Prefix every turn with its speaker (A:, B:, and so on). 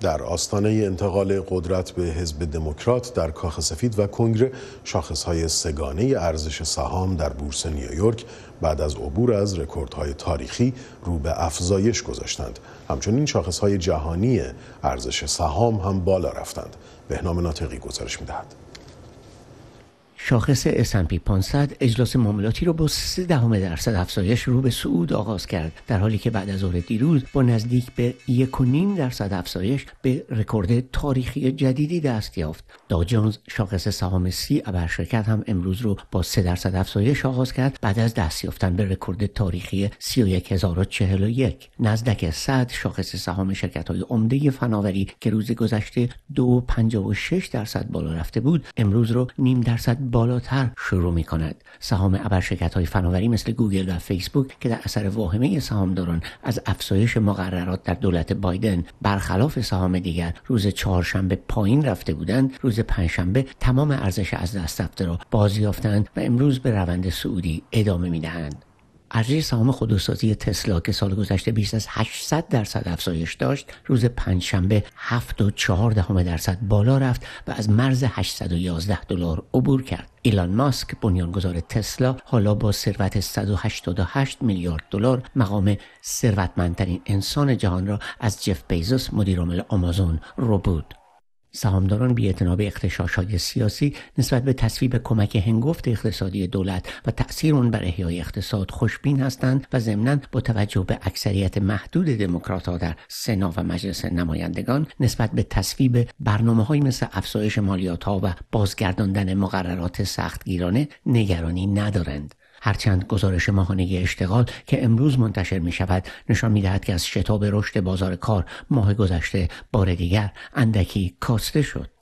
A: در آستانه انتقال قدرت به حزب دموکرات در کاخ سفید و کنگره شاخصهای سگانه ارزش سهام در بورس نیویورک بعد از عبور از رکوردهای تاریخی رو به افزایش گذاشتند همچنین شاخصهای جهانی ارزش سهام هم بالا رفتند بهنام ناطقی گزارش میدهد
B: شاخص S&P 500 اجلاس معاملاتی را با 3 دهم درصد افزایش رو به صعود آغاز کرد در حالی که بعد از ظهر دیروز با نزدیک به 1.5 درصد افزایش به رکورد تاریخی جدیدی دست یافت داو شاخص سهام سی ابر شرکت هم امروز رو با 3 درصد افزایش آغاز کرد بعد از دست یافتن به رکورد تاریخی 31041 نزدک 100 شاخص سهام شرکت های عمده فناوری که روز گذشته 2.56 درصد بالا رفته بود امروز رو نیم درصد بالاتر شروع می کند سهام ابر شرکت های فناوری مثل گوگل و فیسبوک که در اثر واهمه سهامداران از افزایش مقررات در دولت بایدن برخلاف سهام دیگر روز چهارشنبه پایین رفته بودند روز پنجشنبه تمام ارزش از دست رفته را بازیافتند و امروز به روند سعودی ادامه می دهند ارزش سهام خودروسازی تسلا که سال گذشته بیش از 800 درصد افزایش داشت روز پنجشنبه 7.4 درصد بالا رفت و از مرز 811 دلار عبور کرد ایلان ماسک بنیانگذار تسلا حالا با ثروت 188 میلیارد دلار مقام ثروتمندترین انسان جهان را از جف بیزوس مدیرعامل آمازون رو بود سهامداران بی به های سیاسی نسبت به تصویب کمک هنگفت اقتصادی دولت و تأثیر آن بر احیای اقتصاد خوشبین هستند و ضمنا با توجه به اکثریت محدود دموکراتها در سنا و مجلس نمایندگان نسبت به تصویب های مثل افزایش مالیات ها و بازگرداندن مقررات سختگیرانه نگرانی ندارند هرچند گزارش ماهانه اشتغال که امروز منتشر می شود نشان می دهد که از شتاب رشد بازار کار ماه گذشته بار دیگر اندکی کاسته شد.